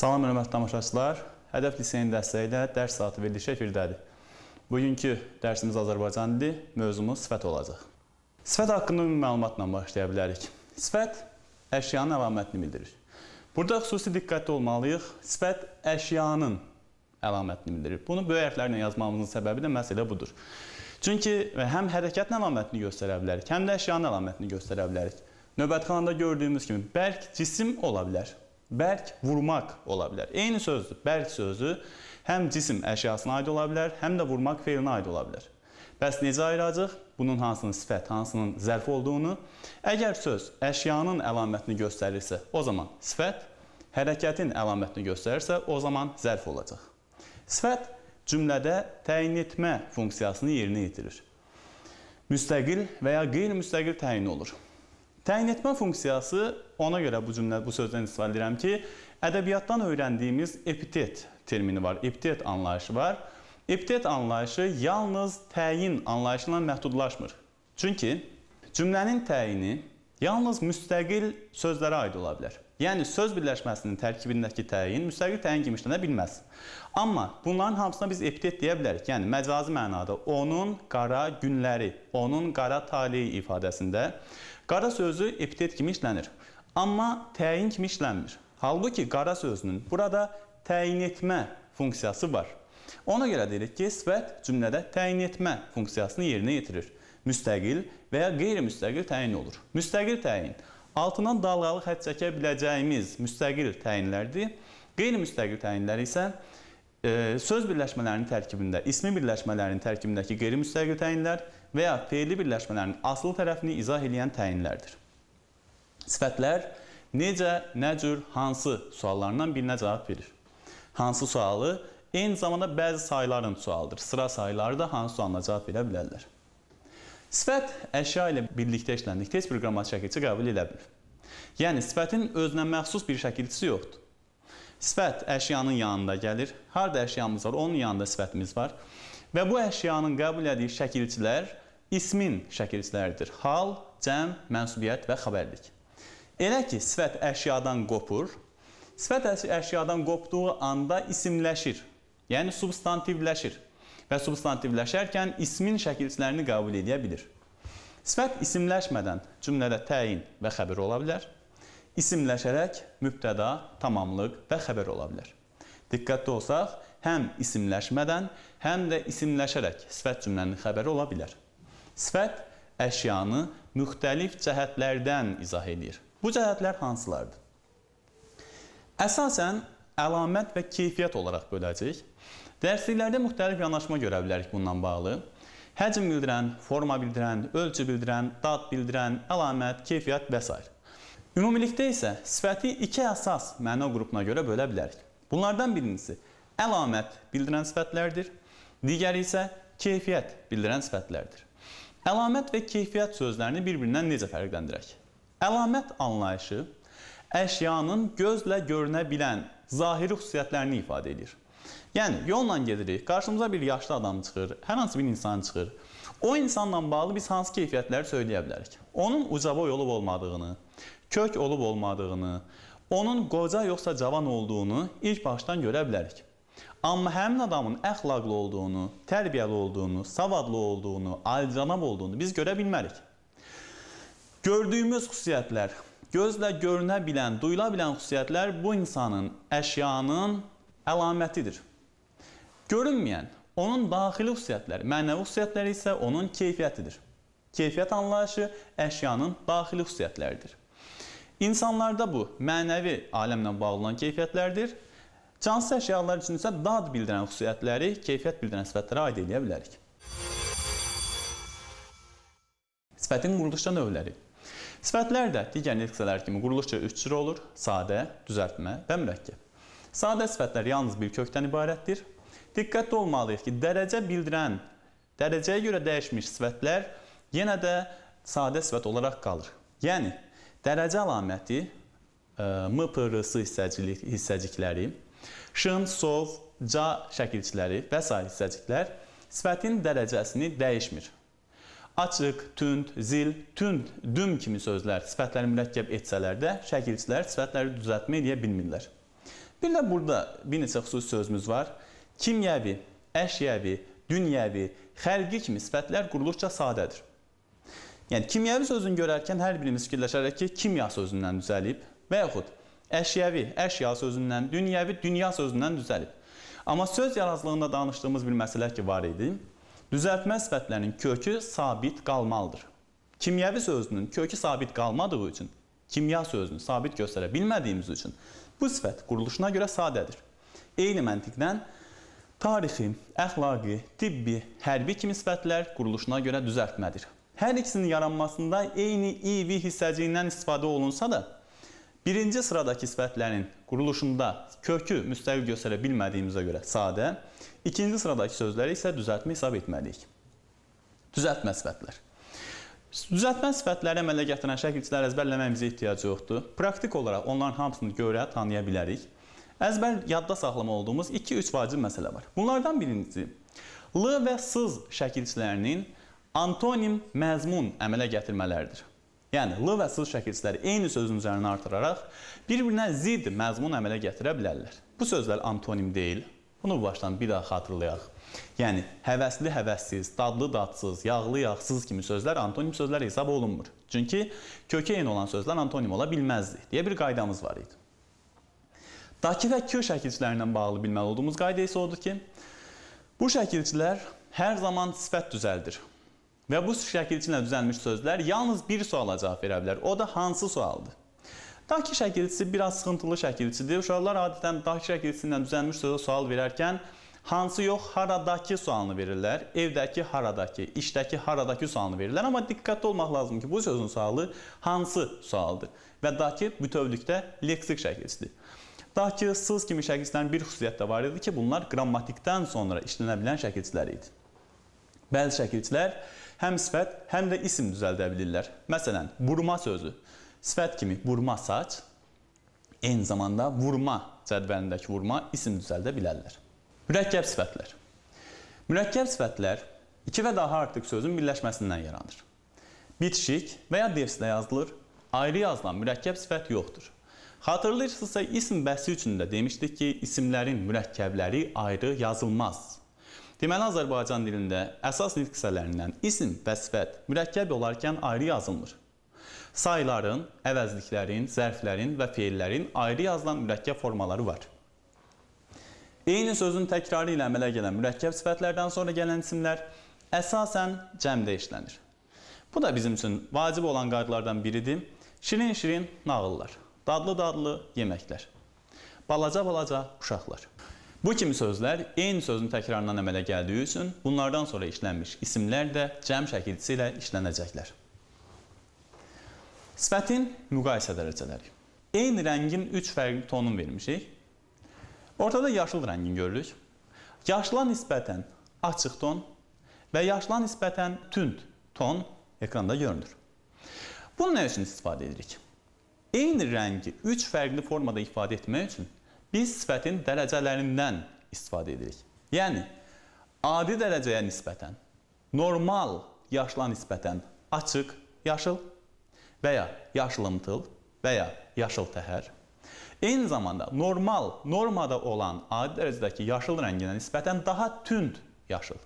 Salam hörmətli tamaşaçılar. Hədəf liseyin dəstəyi ilə dərs saatı verilişi efirdədir. Bugünkü dərsimiz Azərbaycan dili, mövzumuz sifət olacaq. Sifət haqqında ümumi məlumatla başlaya bilərik. Sifət əşyanın əlamətini bildirir. Burada xüsusi diqqətli olmalıyıq. Sifət əşyanın əlamətini bildirir. Bunu böyük hərflərlə yazmamızın səbəbi də məsələ budur. Çünki həm hərəkətin əlamətini göstərə bilərik, həm də əşyanın əlamətini göstərə bilərik. Növbətxanada gördüyümüz kimi bərk cisim ola bilər. Bərk vurmaq ola bilər. Eyni sözdür. Bərk sözü həm cisim əşyasına aid ola bilər, həm də vurmaq fe'ilinə aid ola bilər. Bəs necə ayıracaq? Bunun hansının sifət, hansının zərf olduğunu. Əgər söz əşyanın əlamətini göstərirsə, o zaman sifət, hərəkətin əlamətini göstərirsə, o zaman zərf olacaq. Sifət cümlədə təyin etmə funksiyasını yerinə yetirir. Müstəqil və ya qeyri-müstəqil təyin olur. Təyin etmə funksiyası ona görə bu cümlə bu sözdən istifadə edirəm ki, ədəbiyyatdan öyrəndiyimiz epitet termini var, epitet anlayışı var. Epitet anlayışı yalnız təyin anlayışından məhdudlaşmır. Çünki cümlənin təyini yalnız müstəqil sözlərə aid ola bilər. Yəni söz birləşməsinin tərkibindəki təyin müstəqil təyin kimi işlənə bilməz. Amma bunların hamısına biz epitet deyə bilərik. Yəni məcazi mənada onun qara günləri, onun qara taleyi ifadəsində Qara sözü epitet kimi işlənir. Amma təyin kimi işlənmir. Halbuki qara sözünün burada təyin etmə funksiyası var. Ona görə deyirik ki, sifət cümlədə təyin etmə funksiyasını yerinə yetirir. Müstəqil və ya qeyri-müstəqil təyin olur. Müstəqil təyin altından dalğalı xətt çəkə biləcəyimiz müstəqil təyinlərdir. Qeyri-müstəqil təyinlər isə e, söz birləşmələrinin tərkibində, ismi birləşmələrinin tərkibindəki qeyri-müstəqil təyinlər, və ya feili birləşmələrin asılı tərəfini izah edən təyinlərdir. Sifətlər necə, nə cür, hansı suallarından birinə cavab verir. Hansı sualı eyni zamanda bəzi sayların sualıdır. Sıra sayları da hansı sualına cavab verə bilərlər. Sifət əşya ilə birlikdə işləndikdə heç bir qrammatik şəkilçi qəbul edə bilir. Yəni sifətin özünə məxsus bir şəkilçisi yoxdur. Sifət əşyanın yanında gəlir. Harda əşyamız var, onun yanında sifətimiz var. Və bu əşyanın qəbul etdiyi şəkilçilər ismin şəkilçiləridir. Hal, cəm, mənsubiyyət və xəbərlik. Elə ki, sifət əşyadan qopur, sifət əşyadan qopduğu anda isimləşir, yəni substantivləşir və substantivləşərkən ismin şəkilçilərini qəbul edə bilir. Sifət isimləşmədən cümlədə təyin və xəbər ola bilər. İsimləşərək mübtəda, tamamlıq və xəbər ola bilər. Diqqətli olsaq, həm isimləşmədən, həm də isimləşərək sifət cümlənin xəbəri ola bilər. Sifət əşyanı müxtəlif cəhətlərdən izah edir. Bu cəhətlər hansılardır? Əsasən əlamət və keyfiyyət olaraq böləcəyik. Dərsliklərdə müxtəlif yanaşma görə bilərik bundan bağlı. Həcm bildirən, forma bildirən, ölçü bildirən, dad bildirən, əlamət, keyfiyyət və s. Ümumilikdə isə sifəti iki əsas məna qrupuna görə bölə bilərik. Bunlardan birincisi əlamət bildirən sifətlərdir digəri isə keyfiyyət bildirən sifətlərdir. Əlamət və keyfiyyət sözlərini bir-birindən necə fərqləndirək? Əlamət anlayışı əşyanın gözlə görünə bilən zahiri xüsusiyyətlərini ifadə edir. Yəni yolla gedirik, qarşımıza bir yaşlı adam çıxır, hər hansı bir insan çıxır. O insanla bağlı biz hansı keyfiyyətləri söyləyə bilərik? Onun ucaboy olub olmadığını, kök olub olmadığını, onun qoca yoxsa cavan olduğunu ilk başdan görə bilərik. Amma həmin adamın əxlaqlı olduğunu, tərbiyəli olduğunu, savadlı olduğunu, alicənab olduğunu biz görə bilmərik. Gördüyümüz xüsusiyyətlər, gözlə görünə bilən, duyula bilən xüsusiyyətlər bu insanın, əşyanın əlamətidir. Görünməyən, onun daxili xüsusiyyətləri, mənəvi xüsusiyyətləri isə onun keyfiyyətidir. Keyfiyyət anlayışı əşyanın daxili xüsusiyyətləridir. İnsanlarda bu mənəvi aləmlə bağlı olan keyfiyyətlərdir. Cansız əşyalar üçün isə dad bildirən xüsusiyyətləri keyfiyyət bildirən sifətlərə aid edə bilərik. Sifətin quruluşda növləri. Sifətlər də digər nitqsələr kimi quruluşca üç cür olur: sadə, düzəltmə və mürəkkəb. Sadə sifətlər yalnız bir kökdən ibarətdir. Diqqətli olmalıyıq ki, dərəcə bildirən, dərəcəyə görə dəyişmiş sifətlər yenə də sadə sifət olaraq qalır. Yəni dərəcə əlaməti e, m, p, r, s hissəcikləri Şın, sov, ca şəkilçiləri və s. hissəciklər sifətin dərəcəsini dəyişmir. Açıq, tünd, zil, tünd, düm kimi sözlər sifətləri mürəkkəb etsələr də şəkilçilər sifətləri düzəltmə edə bilmirlər. Bir də burada bir neçə xüsusi sözümüz var. Kimyəvi, əşyəvi, dünyəvi, xərqi kimi sifətlər quruluşca sadədir. Yəni kimyəvi sözünü görərkən hər birimiz fikirləşərək ki, kimya sözündən düzəlib və yaxud Əşyəvi, əşya sözündən, dünyəvi, dünya sözündən düzəlib. Amma söz yarazlığında danışdığımız bir məsələ ki, var idi. Düzəltmə sifətlərinin kökü sabit qalmalıdır. Kimyəvi sözünün kökü sabit qalmadığı üçün, kimya sözünü sabit göstərə bilmədiyimiz üçün bu sifət quruluşuna görə sadədir. Eyni məntiqdən tarixi, əxlaqi, tibbi, hərbi kimi sifətlər quruluşuna görə düzəltmədir. Hər ikisinin yaranmasında eyni ivi hissəciyindən istifadə olunsa da, Birinci sıradakı sifətlərin quruluşunda kökü müstəqil göstərə bilmədiyimizə görə sadə, ikinci sıradakı sözləri isə düzəltmə hesab etməliyik. Düzəltmə sifətlər. Düzəltmə sifətləri əmələ gətirən şəkilçilər əzbərləməyimizə ehtiyac yoxdur. Praktik olaraq onların hamısını görə tanıya bilərik. Əzbər yadda saxlama olduğumuz 2-3 vacib məsələ var. Bunlardan birinci, l və sız şəkilçilərinin antonim məzmun əmələ gətirmələridir. Yəni l və s şəkilçiləri eyni sözün üzərinə artıraraq bir-birinə zidd məzmun əmələ gətirə bilərlər. Bu sözlər antonim deyil. Bunu başdan bir daha xatırlayaq. Yəni həvəsli həvəssiz, dadlı dadsız, yağlı yağsız kimi sözlər antonim sözlər hesab olunmur. Çünki kökə eyni olan sözlər antonim ola bilməzdi deyə bir qaydamız var idi. Daki və kö şəkilçilərindən bağlı bilməli olduğumuz qayda isə odur ki, bu şəkilçilər hər zaman sifət düzəldir. Və bu şəkil içində düzəlmiş sözlər yalnız bir suala cavab verə bilər. O da hansı sualdır? Dakı şəkilçisi biraz sıxıntılı şəkilçidir. Uşaqlar adətən dakı şəkilçisindən düzəlmiş sözə sual verərkən hansı yox, haradakı sualını verirlər. Evdəki haradakı, işdəki haradakı sualını verirlər. Amma diqqətli olmaq lazımdır ki, bu sözün sualı hansı sualdır və dakı bütövlükdə leksik şəkilçidir. Dakı sız kimi şəkilçilərin bir xüsusiyyəti də var idi ki, bunlar qrammatikdən sonra işlənə bilən şəkilçilər idi. Bəzi şəkilçilər həm sifət, həm də isim düzəldə bilirlər. Məsələn, burma sözü. Sifət kimi burma saç, eyni zamanda vurma cədvəlindəki vurma isim düzəldə bilərlər. Mürəkkəb sifətlər. Mürəkkəb sifətlər iki və daha artıq sözün birləşməsindən yaranır. Bitişik və ya derslə yazılır, ayrı yazılan mürəkkəb sifət yoxdur. Xatırlayırsınızsa, isim bəhsi üçün də demişdik ki, isimlərin mürəkkəbləri ayrı yazılmaz. Deməli Azərbaycan dilində əsas nitq hissələrindən isim və sifət mürəkkəb olarkən ayrı yazılmır. Sayların, əvəzliklərin, zərflərin və feillərin ayrı yazılan mürəkkəb formaları var. Eyni sözün təkrarı ilə əmələ gələn mürəkkəb sifətlərdən sonra gələn isimlər əsasən cəmdə işlənir. Bu da bizim üçün vacib olan qaydalardan biridir. Şirin-şirin nağıllar, dadlı-dadlı yeməklər, balaca-balaca uşaqlar. Bu kimi sözlər eyni sözün təkrarından əmələ gəldiyi üçün bunlardan sonra işlənmiş isimlər də cəm şəkilçisi ilə işlənəcəklər. Sifətin müqayisə dərəcələri. Eyni rəngin 3 fərqli tonunu vermişik. Ortada yaşıl rəngin görürük. Yaşıla nisbətən açıq ton və yaşıla nisbətən tünd ton ekranda görünür. Bunu nə üçün istifadə edirik? Eyni rəngi 3 fərqli formada ifadə etmək üçün biz sifətin dərəcələrindən istifadə edirik. Yəni, adi dərəcəyə nisbətən, normal yaşla nisbətən açıq yaşıl və ya yaşılımtıl və ya yaşıl təhər, eyni zamanda normal, normada olan adi dərəcədəki yaşıl rənginə nisbətən daha tünd yaşıl,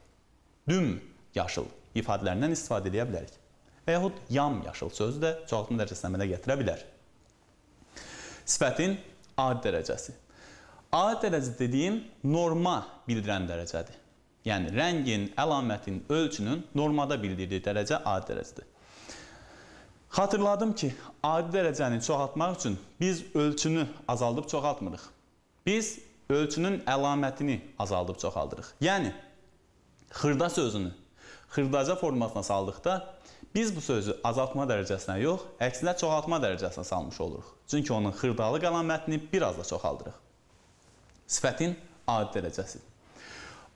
düm yaşıl ifadələrindən istifadə edə bilərik. Və yaxud yam yaşıl sözü də çoxaltma dərəcəsinə mənə gətirə bilər. Sifətin adi dərəcəsi A dərəcə dediyim norma bildirən dərəcədir. Yəni rəngin, əlamətin, ölçünün normada bildirdiyi dərəcə A dərəcədir. Xatırladım ki, adi dərəcəni çoxaltmaq üçün biz ölçünü azaldıb çoxaltmırıq. Biz ölçünün əlamətini azaldıb çoxaldırıq. Yəni, xırda sözünü xırdaca formasına saldıqda biz bu sözü azaltma dərəcəsinə yox, əksinə çoxaltma dərəcəsinə salmış oluruq. Çünki onun xırdalıq əlamətini bir az da çoxaldırıq. Sifətin adi dərəcəsi.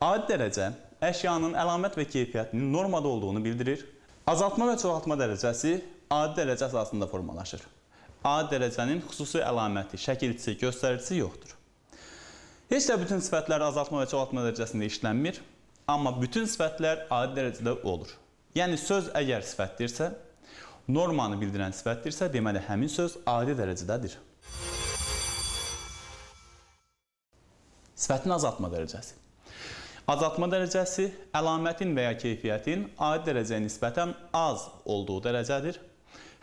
Adi dərəcə əşyanın əlamət və keyfiyyətinin normada olduğunu bildirir. Azaltma və çoxaltma dərəcəsi adi dərəcə əsasında formalaşır. Adi dərəcənin xüsusi əlaməti, şəkilçisi, göstəricisi yoxdur. Heç də bütün sifətlər azaltma və çoxaltma dərəcəsində işlənmir, amma bütün sifətlər adi dərəcədə olur. Yəni söz əgər sifətdirsə, normanı bildirən sifətdirsə, deməli həmin söz adi dərəcədədir. Sifətin azaltma dərəcəsi. Azaltma dərəcəsi əlamətin və ya keyfiyyətin adi dərəcəyə nisbətən az olduğu dərəcədir.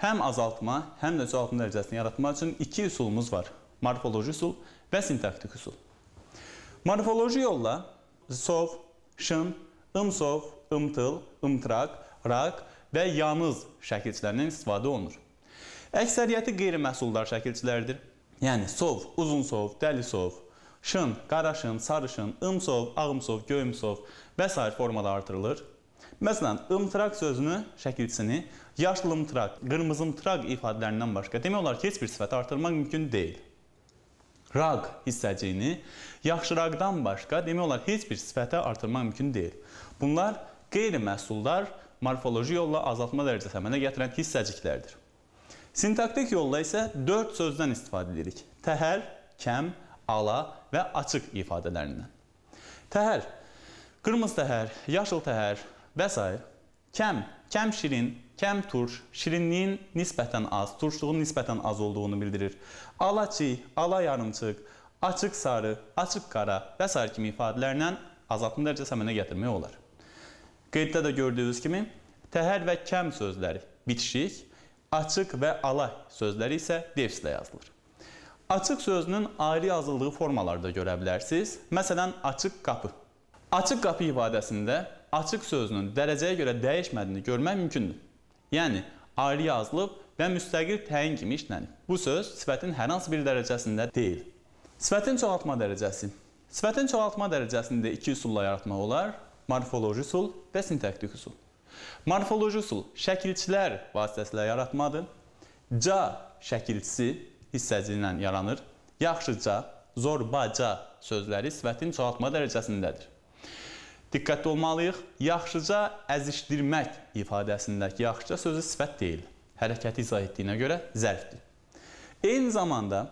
Həm azaltma, həm də çoxaltma dərəcəsini yaratmaq üçün iki üsulumuz var. Morfoloji üsul və sintaktik üsul. Morfoloji yolla sov, şın, ımsov, ımtıl, ımtraq, raq və yanız şəkilçilərindən istifadə olunur. Əksəriyyəti qeyri-məhsuldar şəkilçilərdir. Yəni sov, uzun sov, dəli sov, şın, qaraşın, sarışın, ımsov, ağımsov, göymsov və s. formada artırılır. Məsələn, ımtıraq sözünü, şəkilçisini yaşlı ımtıraq, qırmızı ımtıraq ifadələrindən başqa demək olar ki, heç bir sifəti artırmaq mümkün deyil. Raq hissəciyini yaxşıraqdan başqa demək olar heç bir sifətə artırmaq mümkün deyil. Bunlar qeyri-məhsuldar morfoloji yolla azaltma dərəcəsi əmələ gətirən hissəciklərdir. Sintaktik yolla isə 4 sözdən istifadə edirik. Təhər, kəm, ala və açıq ifadələrindən. Təhər, qırmızı təhər, yaşıl təhər və s. Kəm, kəm şirin, kəm turş, şirinliyin nisbətən az, turşluğun nisbətən az olduğunu bildirir. Ala çiy, ala yarımçıq, açıq sarı, açıq qara və s. kimi ifadələrlə azaltma dərəcəsi əmələ gətirmək olar. Qeyddə də gördüyünüz kimi, təhər və kəm sözləri bitişik, açıq və ala sözləri isə devslə yazılır. Açıq sözünün ayrı yazıldığı formalarda görə bilərsiniz. Məsələn, açıq qapı. Açıq qapı ifadəsində açıq sözünün dərəcəyə görə dəyişmədiyini görmək mümkündür. Yəni, ayrı yazılıb və müstəqil təyin kimi işlənib. Bu söz sifətin hər hansı bir dərəcəsində deyil. Sifətin çoxaltma dərəcəsi. Sifətin çoxaltma dərəcəsində iki üsulla yaratmaq olar: morfoloji üsul və sintaktik üsul. Morfoloji üsul şəkilçilər vasitəsilə yaratmadır. Ca şəkilçisi hissəciyi ilə yaranır. Yaxşıca, zorbaca sözləri sifətin çoxaltma dərəcəsindədir. Diqqətli olmalıyıq. Yaxşıca əzişdirmək ifadəsindəki yaxşıca sözü sifət deyil. Hərəkəti izah etdiyinə görə zərfdir. Eyni zamanda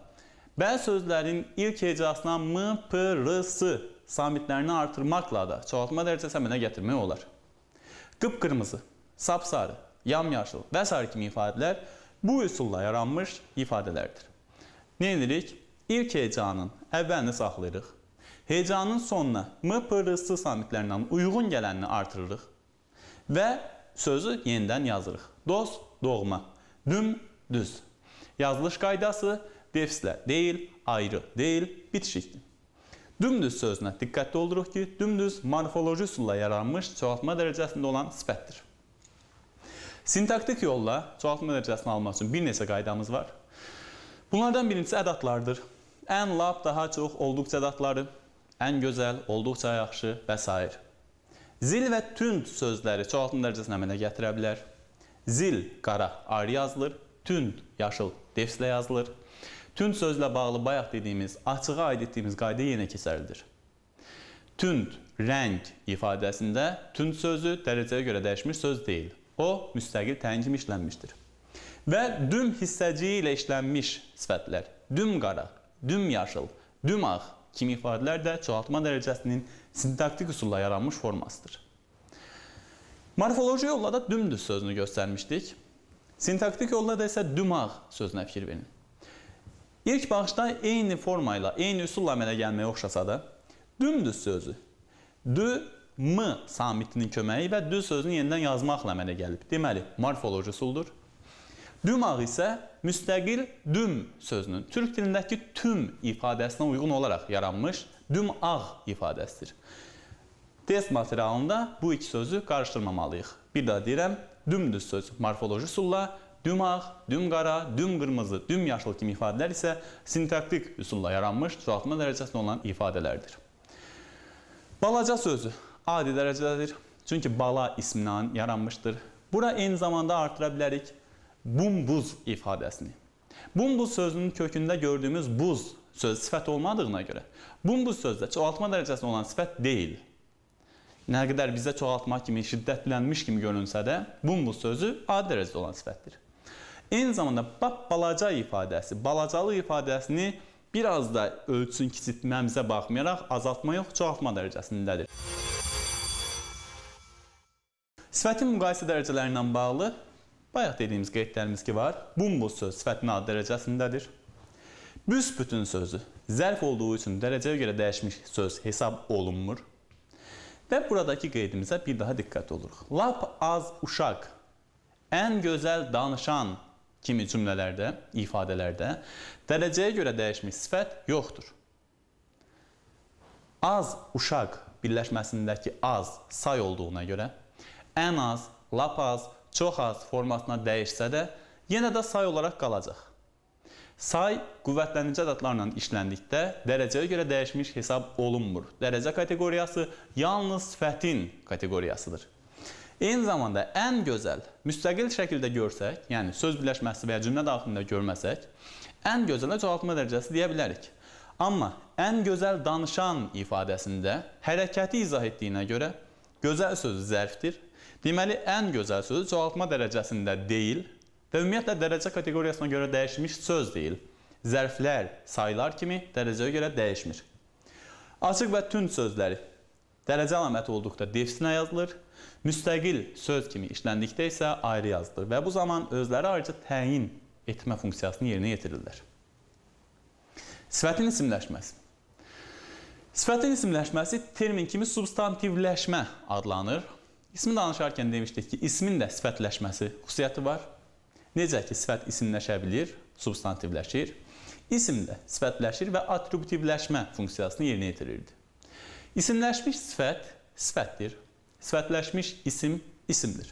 bəzi sözlərin ilk hecasına m, p, r, s samitlərini artırmaqla da çoxaltma dərəcəsi əmələ gətirmək olar. Qıpqırmızı, sapsarı, yamyaşıl və s. kimi ifadələr bu üsulla yaranmış ifadələrdir. Nə edirik? İlk heyecanın əvvəlini saxlayırıq. Heyecanın sonuna MPRS samitlərindən uyğun gələnini artırırıq və sözü yenidən yazırıq. Dost, doğma, düm, düz. Yazılış qaydası defslə deyil, ayrı deyil, bitişikdir. Dümdüz sözünə diqqətli oluruq ki, dümdüz morfoloji üsulla yaranmış çoxaltma dərəcəsində olan sifətdir. Sintaktik yolla çoxaltma dərəcəsini almaq üçün bir neçə qaydamız var. Bunlardan birincisi ədadlardır. Ən lap daha çox olduqca ədadları, ən gözəl, olduqca yaxşı və s. Zil və tünd sözləri çoxaltma dərəcəsini əmələ gətirə bilər. Zil qara ayrı yazılır, tünd yaşıl defslə yazılır. Tünd sözlə bağlı bayaq dediyimiz, açığa aid etdiyimiz qayda yenə keçərlidir. Tünd rəng ifadəsində tünd sözü dərəcəyə görə dəyişmiş söz deyil. O müstəqil təyin kimi işlənmişdir. Və düm hissəciyi ilə işlənmiş sifətlər, düm qara, düm yaşıl, düm ağ kimi ifadələr də çoxaltma dərəcəsinin sintaktik üsulla yaranmış formasıdır. Morfoloji yolla da dümdüz sözünü göstərmişdik. Sintaktik yolla da isə düm ağ sözünə fikir verin. İlk baxışda eyni formayla, eyni üsulla əmələ gəlməyə oxşasa da, dümdüz sözü dü m samitinin köməyi və dü sözünü yenidən yazmaqla əmələ gəlib. Deməli, morfoloji usuldur. Dümağ isə müstəqil düm sözünün türk dilindəki tüm ifadəsinə uyğun olaraq yaranmış dümağ ifadəsidir. Test materialında bu iki sözü qarışdırmamalıyıq. Bir daha deyirəm, dümdüz söz morfoloji üsulla, dümağ, dümqara, dümqırmızı, dümyaşıl kimi ifadələr isə sintaktik üsulla yaranmış çoxaltma dərəcəsində olan ifadələrdir. Balaca sözü adi dərəcədədir. Çünki bala ismindən yaranmışdır. Bura eyni zamanda artıra bilərik bumbuz ifadəsini. Bumbuz sözünün kökündə gördüyümüz buz söz sifət olmadığına görə bumbuz sözdə çoxaltma dərəcəsində olan sifət deyil. Nə qədər bizə çoxaltma kimi, şiddətlənmiş kimi görünsə də bumbuz sözü adi dərəcədə olan sifətdir. Eyni zamanda bab balaca ifadəsi, balacalıq ifadəsini bir az da ölçün kiçiltməmizə baxmayaraq azaltma yox, çoxaltma dərəcəsindədir. Sifətin müqayisə dərəcələrindən bağlı Bayaq dediyimiz qeydlərimiz ki var. Bumboz söz sifətin ad dərəcəsindədir. Büsbütün sözü zərf olduğu üçün dərəcəyə görə dəyişmiş söz hesab olunmur. Və buradakı qeydimizə bir daha diqqət oluruq. Lap az uşaq, ən gözəl danışan kimi cümlələrdə, ifadələrdə dərəcəyə görə dəyişmiş sifət yoxdur. Az uşaq birləşməsindəki az say olduğuna görə, ən az, lap az, çox az formatına dəyişsə də yenə də say olaraq qalacaq. Say qüvvətlənici ədədlərlə işləndikdə dərəcəyə görə dəyişmiş hesab olunmur. Dərəcə kateqoriyası yalnız fətin kateqoriyasıdır. Eyni zamanda ən gözəl müstəqil şəkildə görsək, yəni söz birləşməsi və ya cümlə daxilində görməsək, ən gözələ çoxaltma dərəcəsi deyə bilərik. Amma ən gözəl danışan ifadəsində hərəkəti izah etdiyinə görə gözəl sözü zərfdir Deməli, ən gözəl sözü çoxaltma dərəcəsində deyil və ümumiyyətlə dərəcə kateqoriyasına görə dəyişmiş söz deyil. Zərflər, saylar kimi dərəcəyə görə dəyişmir. Açıq və tünd sözləri dərəcə əlaməti olduqda defsinə yazılır, müstəqil söz kimi işləndikdə isə ayrı yazılır və bu zaman özləri ayrıca təyin etmə funksiyasını yerinə yetirirlər. Sifətin isimləşməsi Sifətin isimləşməsi termin kimi substantivləşmə adlanır İsmi danışarkən demişdik ki, ismin də sifətləşməsi xüsusiyyəti var. Necə ki, sifət isimləşə bilir, substantivləşir. İsim də sifətləşir və atributivləşmə funksiyasını yerinə yetirirdi. İsimləşmiş sifət sifətdir. Sifətləşmiş isim isimdir.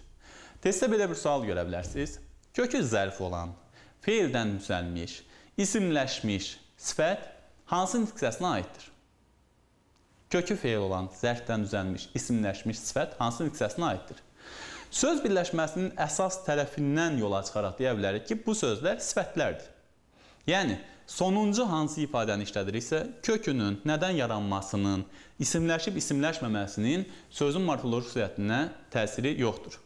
Testdə belə bir sual görə bilərsiniz. Kökü zərf olan, feildən düzəlmiş, isimləşmiş sifət hansı nitqisəsinə aiddir? kökü feil olan, zərfdən düzəlmiş, isimləşmiş sifət hansı nüqsəsinə aiddir? Söz birləşməsinin əsas tərəfindən yola çıxaraq deyə bilərik ki, bu sözlər sifətlərdir. Yəni, sonuncu hansı ifadəni işlədiriksə, kökünün, nədən yaranmasının, isimləşib isimləşməməsinin sözün morfoloji sürətinə təsiri yoxdur.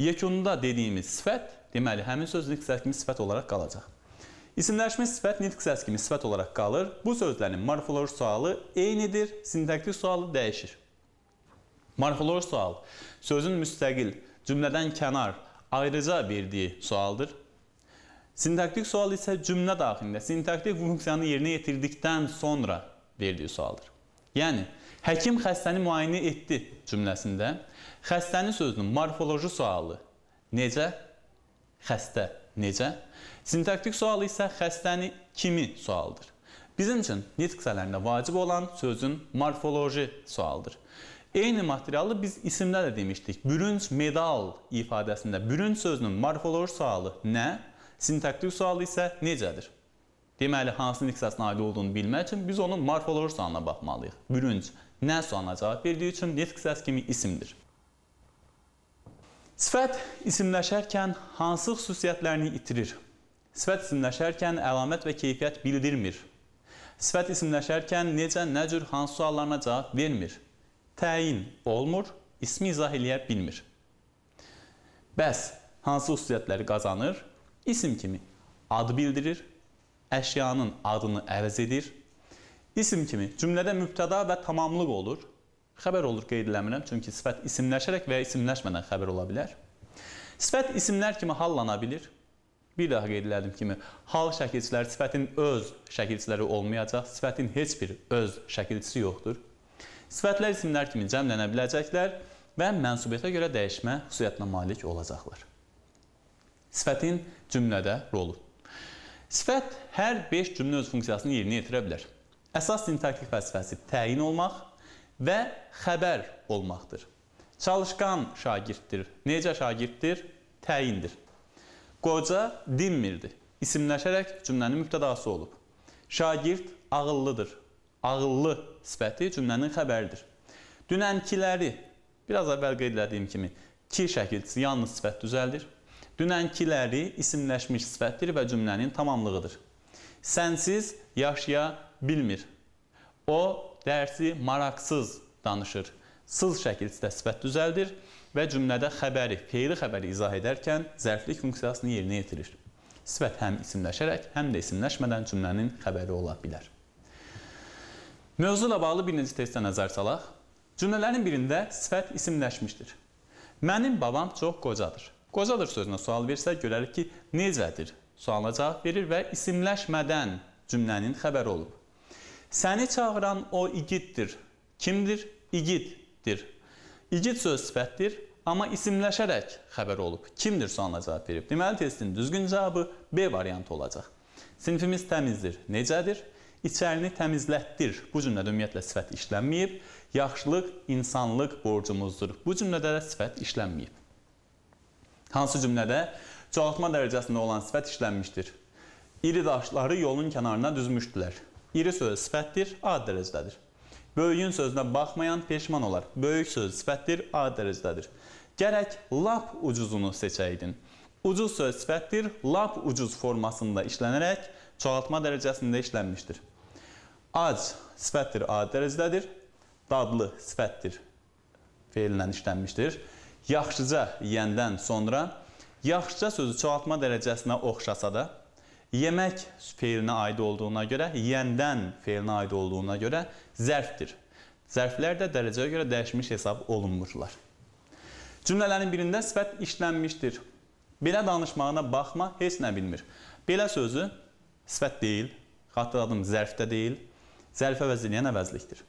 Yekunda dediyimiz sifət, deməli, həmin söz nüqsəsi kimi sifət olaraq qalacaq. İsimləşmə sifət nitq səs kimi sifət olaraq qalır. Bu sözlərin morfoloji sualı eynidir, sintaktik sualı dəyişir. Morfoloji sual sözün müstəqil, cümlədən kənar, ayrıca verdiyi sualdır. Sintaktik sual isə cümlə daxilində sintaktik funksiyanı yerinə yetirdikdən sonra verdiyi sualdır. Yəni, həkim xəstəni müayinə etdi cümləsində xəstəni sözünün morfoloji sualı necə, xəstə necə Sintaktik sual isə xəstəni kimi sualdır. Bizim üçün nitq qısalarında vacib olan sözün morfoloji sualdır. Eyni materialı biz isimdə də demişdik. Bürünc medal ifadəsində bürünc sözünün morfoloji sualı nə, sintaktik sualı isə necədir? Deməli, hansı nitq qısasına aid olduğunu bilmək üçün biz onun morfoloji sualına baxmalıyıq. Bürünc nə sualına cavab verdiyi üçün nitq qısas kimi isimdir. Sifət isimləşərkən hansı xüsusiyyətlərini itirir? Sifət isimləşərkən əlamət və keyfiyyət bildirmir. Sifət isimləşərkən necə, nə cür, hansı suallarına cavab vermir. Təyin olmur, ismi izah eləyə bilmir. Bəs hansı xüsusiyyətləri qazanır? İsim kimi ad bildirir, əşyanın adını əvəz edir. İsim kimi cümlədə mübtəda və tamamlıq olur. Xəbər olur qeyd eləmirəm, çünki sifət isimləşərək və ya isimləşmədən xəbər ola bilər. Sifət isimlər kimi hallana bilir. Bir daha qeyd elədim kimi, hal şəkilçiləri sifətin öz şəkilçiləri olmayacaq, sifətin heç bir öz şəkilçisi yoxdur. Sifətlər isimlər kimi cəmlənə biləcəklər və mənsubiyyətə görə dəyişmə xüsusiyyətinə malik olacaqlar. Sifətin cümlədə rolu. Sifət hər 5 cümlə öz funksiyasını yerinə yetirə bilər. Əsas sintaktik vəzifəsi təyin olmaq və xəbər olmaqdır. Çalışqan şagirddir. Necə şagirddir? Təyindir. Qoca dinmirdi. İsimləşərək cümlənin mübtədası olub. Şagird ağıllıdır. Ağıllı sifəti cümlənin xəbəridir. Dünənkiləri biraz əvvəl qeyd etdiyim kimi ki şəkilçisi yalnız sifət düzəldir. Dünənkiləri isimləşmiş sifətdir və cümlənin tamamlığıdır. Sənsiz yaşaya bilmir. O dərsi maraqsız danışır sız şəkil sifət düzəldir və cümlədə xəbəri, feili xəbəri izah edərkən zərflik funksiyasını yerinə yetirir. Sifət həm isimləşərək, həm də isimləşmədən cümlənin xəbəri ola bilər. Mövzu ilə bağlı birinci testə nəzər salaq. Cümlələrin birində sifət isimləşmişdir. Mənim babam çox qocadır. Qocadır sözünə sual versə görərik ki, necədir? Suala cavab verir və isimləşmədən cümlənin xəbəri olub. Səni çağıran o igiddir. Kimdir? İgid dir. İgid söz sifətdir, amma isimləşərək xəbər olub. Kimdir sualına cavab verib? Deməli, testin düzgün cavabı B variantı olacaq. Sinifimiz təmizdir. Necədir? İçərini təmizlətdir. Bu cümlədə ümumiyyətlə sifət işlənməyib. Yaxşılıq, insanlıq borcumuzdur. Bu cümlədə də sifət işlənməyib. Hansı cümlədə? Çoğaltma dərəcəsində olan sifət işlənmişdir. İri daşları yolun kənarına düzmüşdülər. İri sözü sifətdir, ad dərəcədədir. Böyüyün sözünə baxmayan peşman olar. Böyük söz sifətdir, A dərəcədədir. Gərək lap ucuzunu seçəydin. Ucuz söz sifətdir, lap ucuz formasında işlənərək çoxaltma dərəcəsində işlənmişdir. Ac sifətdir, A dərəcədədir. Dadlı sifətdir feilindən işlənmişdir. Yaxşıca yeyəndən sonra yaxşıca sözü çoxaltma dərəcəsinə oxşasa da Yemək feilinə aid olduğuna görə, yeyəndən feilinə aid olduğuna görə zərfdir. Zərflər də dərəcəyə görə dəyişmiş hesab olunmurlar. Cümlələrin birində sifət işlənmişdir. Belə danışmağına baxma, heç nə bilmir. Belə sözü sifət deyil, xatırladım, zərfdə deyil, zərfə vəziləyən əvəzlikdir.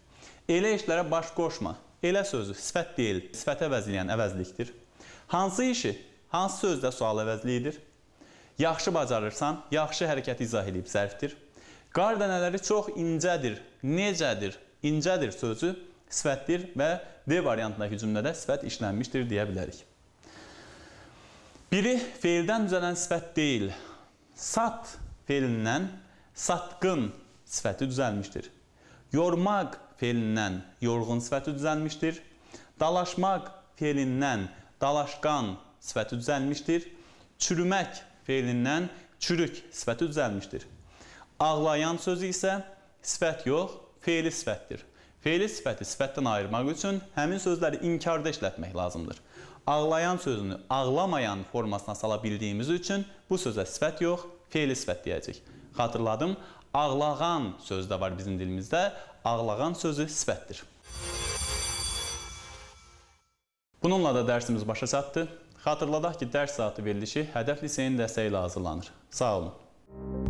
Elə işlərə baş qoşma, elə sözü sifət deyil, sifətə vəziləyən əvəzlikdir. Hansı işi, hansı sözdə sual əvəzliyidir? Yaxşı bacarırsan, yaxşı hərəkəti izah edib zərfdir. Qar dənələri çox incədir. Necədir? İncədir sözü sifətdir və D variantındakı cümlədə sifət işlənmişdir deyə bilərik. Biri feildən düzələn sifət deyil. Sat feilindən satqın sifəti düzəlmişdir. Yormaq feilindən yorğun sifəti düzəlmişdir. Dalaşmaq feilindən dalaşqan sifəti düzəlmişdir. Çürümək felindən çürük sifəti düzəlmişdir. Ağlayan sözü isə sifət yox, feili sifətdir. Feili sifəti sifətdən ayırmaq üçün həmin sözləri inkarda işlətmək lazımdır. Ağlayan sözünü ağlamayan formasına sala bildiyimiz üçün bu sözə sifət yox, feili sifət deyəcək. Xatırladım, ağlağan sözü də var bizim dilimizdə. Ağlağan sözü sifətdir. Bununla da dərsimiz başa çatdı. Xatırladaq ki, dərs saatı verilişi Hədəf liseyin dəstəyi ilə hazırlanır. Sağ olun.